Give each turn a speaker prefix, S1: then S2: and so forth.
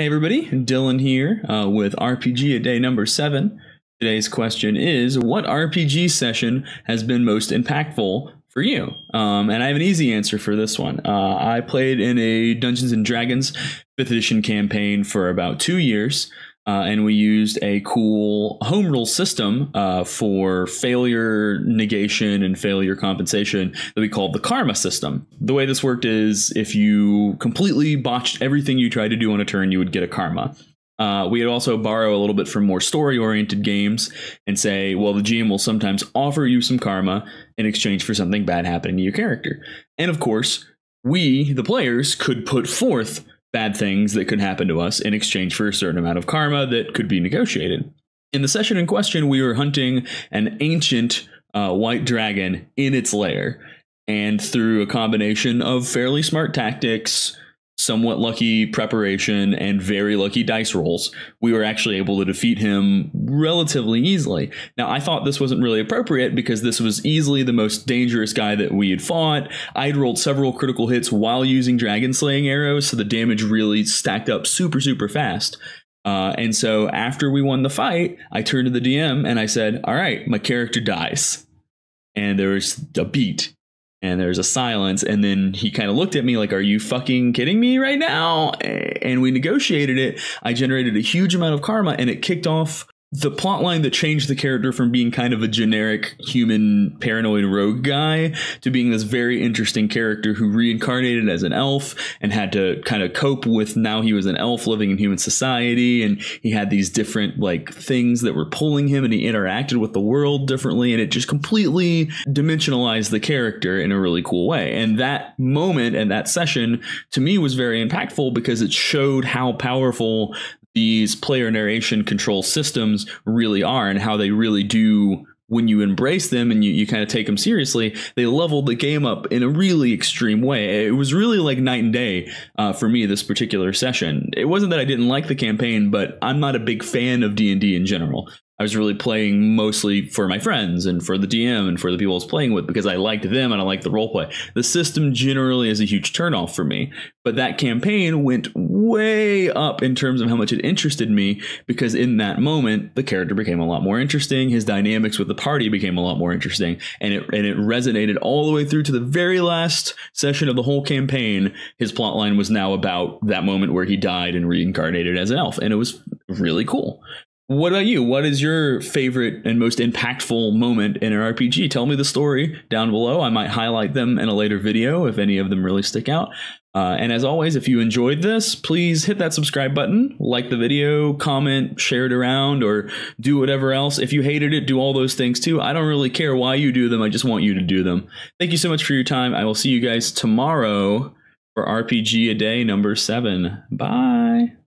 S1: Hey everybody, Dylan here uh, with RPG a day number seven. Today's question is What RPG session has been most impactful for you? Um, and I have an easy answer for this one. Uh, I played in a Dungeons and Dragons 5th edition campaign for about two years. Uh, and we used a cool home rule system uh, for failure negation and failure compensation that we called the karma system. The way this worked is if you completely botched everything you tried to do on a turn, you would get a karma. Uh, we would also borrow a little bit from more story oriented games and say, well, the GM will sometimes offer you some karma in exchange for something bad happening to your character. And of course, we, the players, could put forth bad things that could happen to us in exchange for a certain amount of karma that could be negotiated. In the session in question, we were hunting an ancient uh, white dragon in its lair, and through a combination of fairly smart tactics, somewhat lucky preparation and very lucky dice rolls, we were actually able to defeat him relatively easily. Now, I thought this wasn't really appropriate because this was easily the most dangerous guy that we had fought. I'd rolled several critical hits while using dragon slaying arrows, so the damage really stacked up super, super fast. Uh, and so after we won the fight, I turned to the DM and I said, All right, my character dies. And there was a beat and there's a silence and then he kind of looked at me like are you fucking kidding me right now and we negotiated it i generated a huge amount of karma and it kicked off the plot line that changed the character from being kind of a generic human paranoid rogue guy to being this very interesting character who reincarnated as an elf and had to kind of cope with now he was an elf living in human society and he had these different like things that were pulling him and he interacted with the world differently and it just completely dimensionalized the character in a really cool way and that moment and that session to me was very impactful because it showed how powerful these player narration control systems really are and how they really do when you embrace them and you, you kind of take them seriously, they leveled the game up in a really extreme way. It was really like night and day uh, for me this particular session. It wasn't that I didn't like the campaign, but I'm not a big fan of D and D in general. I was really playing mostly for my friends and for the DM and for the people I was playing with because I liked them and I liked the role play. The system generally is a huge turnoff for me, but that campaign went way up in terms of how much it interested me because in that moment the character became a lot more interesting, his dynamics with the party became a lot more interesting, and it and it resonated all the way through to the very last session of the whole campaign. His plotline was now about that moment where he died and reincarnated as an elf, and it was really cool. What about you? What is your favorite and most impactful moment in an RPG? Tell me the story down below. I might highlight them in a later video if any of them really stick out. Uh, and as always, if you enjoyed this, please hit that subscribe button, like the video, comment, share it around, or do whatever else. If you hated it, do all those things too. I don't really care why you do them. I just want you to do them. Thank you so much for your time. I will see you guys tomorrow for RPG A Day number seven. Bye.